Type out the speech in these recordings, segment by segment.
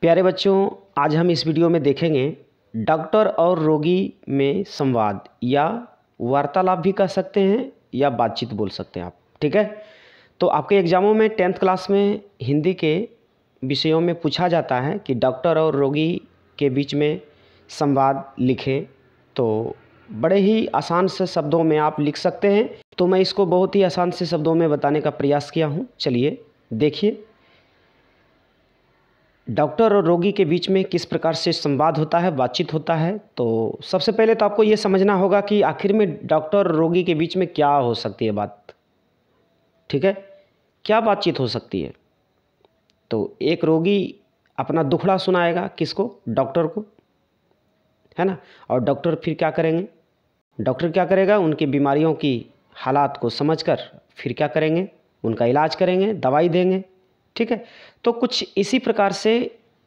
प्यारे बच्चों आज हम इस वीडियो में देखेंगे डॉक्टर और रोगी में संवाद या वार्तालाप भी कह सकते हैं या बातचीत बोल सकते हैं आप ठीक है तो आपके एग्ज़ामों में टेंथ क्लास में हिंदी के विषयों में पूछा जाता है कि डॉक्टर और रोगी के बीच में संवाद लिखें तो बड़े ही आसान से शब्दों में आप लिख सकते हैं तो मैं इसको बहुत ही आसान से शब्दों में बताने का प्रयास किया हूँ चलिए देखिए डॉक्टर और रोगी के बीच में किस प्रकार से संवाद होता है बातचीत होता है तो सबसे पहले तो आपको ये समझना होगा कि आखिर में डॉक्टर और रोगी के बीच में क्या हो सकती है बात ठीक है क्या बातचीत हो सकती है तो एक रोगी अपना दुखड़ा सुनाएगा किसको डॉक्टर को है ना और डॉक्टर फिर क्या करेंगे डॉक्टर क्या करेगा उनकी बीमारियों की हालात को समझकर फिर क्या करेंगे उनका इलाज करेंगे दवाई देंगे ठीक है तो कुछ इसी प्रकार से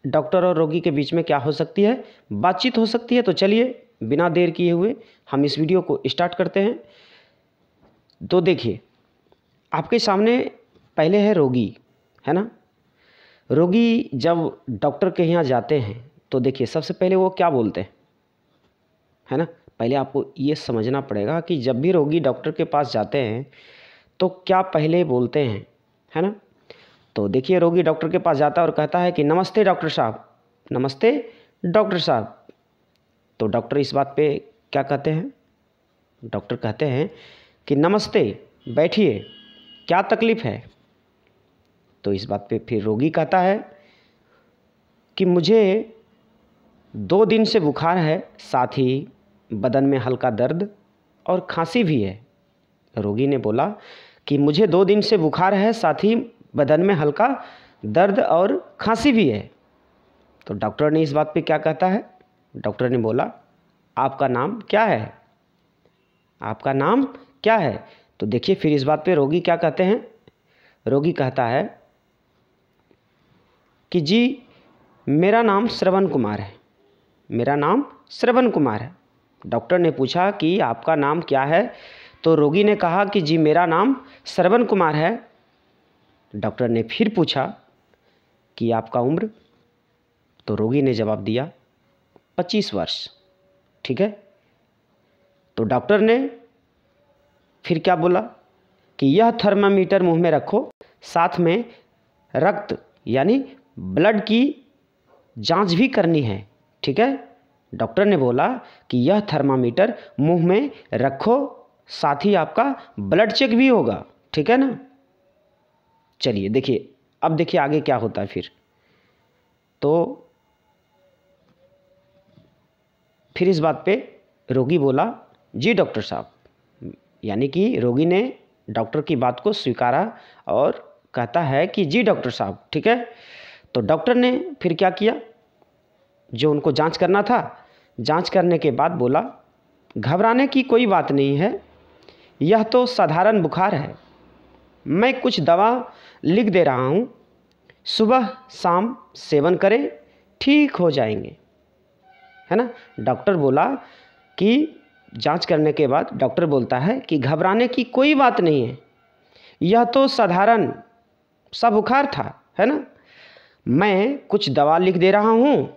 डॉक्टर और रोगी के बीच में क्या हो सकती है बातचीत हो सकती है तो चलिए बिना देर किए हुए हम इस वीडियो को स्टार्ट करते हैं तो देखिए आपके सामने पहले है रोगी है ना रोगी जब डॉक्टर के यहाँ जाते हैं तो देखिए सबसे पहले वो क्या बोलते हैं है ना पहले आपको ये समझना पड़ेगा कि जब भी रोगी डॉक्टर के पास जाते हैं तो क्या पहले बोलते हैं है ना तो देखिए रोगी डॉक्टर के पास जाता है और कहता है कि नमस्ते डॉक्टर साहब नमस्ते डॉक्टर साहब तो डॉक्टर इस बात पे क्या कहते हैं डॉक्टर कहते हैं कि नमस्ते बैठिए क्या तकलीफ़ है तो इस बात पे फिर रोगी कहता है कि मुझे दो दिन से बुखार है साथ ही बदन में हल्का दर्द और खांसी भी है रोगी ने बोला कि मुझे दो दिन से बुखार है साथ ही बदन में हल्का दर्द और खांसी भी है तो डॉक्टर ने इस बात पे क्या कहता है डॉक्टर ने बोला आपका नाम क्या है आपका नाम क्या है तो देखिए फिर इस बात पे रोगी क्या कहते हैं रोगी कहता है कि जी मेरा नाम श्रवण कुमार है मेरा नाम श्रवण कुमार है डॉक्टर ने पूछा कि आपका नाम क्या है तो रोगी ने कहा कि जी मेरा नाम श्रवण कुमार है डॉक्टर ने फिर पूछा कि आपका उम्र तो रोगी ने जवाब दिया पच्चीस वर्ष ठीक है तो डॉक्टर ने फिर क्या बोला कि यह थर्मामीटर मुंह में रखो साथ में रक्त यानी ब्लड की जांच भी करनी है ठीक है डॉक्टर ने बोला कि यह थर्मामीटर मुंह में रखो साथ ही आपका ब्लड चेक भी होगा ठीक है ना चलिए देखिए अब देखिए आगे क्या होता है फिर तो फिर इस बात पे रोगी बोला जी डॉक्टर साहब यानी कि रोगी ने डॉक्टर की बात को स्वीकारा और कहता है कि जी डॉक्टर साहब ठीक है तो डॉक्टर ने फिर क्या किया जो उनको जांच करना था जांच करने के बाद बोला घबराने की कोई बात नहीं है यह तो साधारण बुखार है मैं कुछ दवा लिख दे रहा हूँ सुबह शाम सेवन करें ठीक हो जाएंगे है ना डॉक्टर बोला कि जांच करने के बाद डॉक्टर बोलता है कि घबराने की कोई बात नहीं है यह तो साधारण सा बुखार था है ना मैं कुछ दवा लिख दे रहा हूँ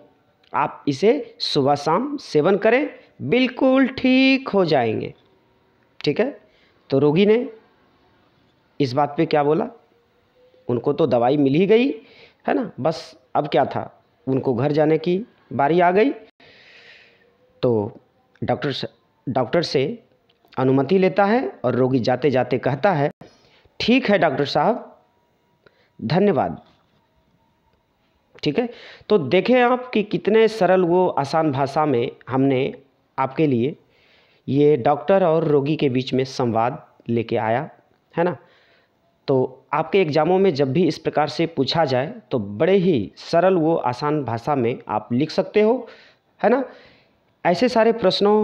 आप इसे सुबह शाम सेवन करें बिल्कुल ठीक हो जाएंगे ठीक है तो रोगी ने इस बात पे क्या बोला उनको तो दवाई मिल ही गई है ना बस अब क्या था उनको घर जाने की बारी आ गई तो डॉक्टर डॉक्टर से अनुमति लेता है और रोगी जाते जाते कहता है ठीक है डॉक्टर साहब धन्यवाद ठीक है तो देखें आप कि कितने सरल वो आसान भाषा में हमने आपके लिए ये डॉक्टर और रोगी के बीच में संवाद लेके आया है ना तो आपके एग्ज़ामों में जब भी इस प्रकार से पूछा जाए तो बड़े ही सरल वो आसान भाषा में आप लिख सकते हो है ना ऐसे सारे प्रश्नों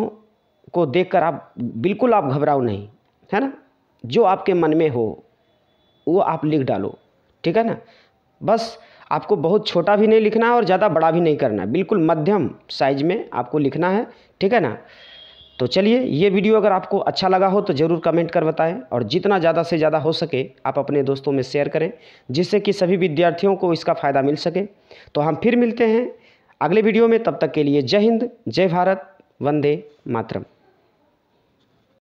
को देखकर आप बिल्कुल आप घबराओ नहीं है ना जो आपके मन में हो वो आप लिख डालो ठीक है ना बस आपको बहुत छोटा भी नहीं लिखना है और ज़्यादा बड़ा भी नहीं करना है बिल्कुल मध्यम साइज में आपको लिखना है ठीक है ना तो चलिए ये वीडियो अगर आपको अच्छा लगा हो तो ज़रूर कमेंट कर बताएं और जितना ज़्यादा से ज़्यादा हो सके आप अपने दोस्तों में शेयर करें जिससे कि सभी विद्यार्थियों को इसका फ़ायदा मिल सके तो हम फिर मिलते हैं अगले वीडियो में तब तक के लिए जय हिंद जय भारत वंदे मातरम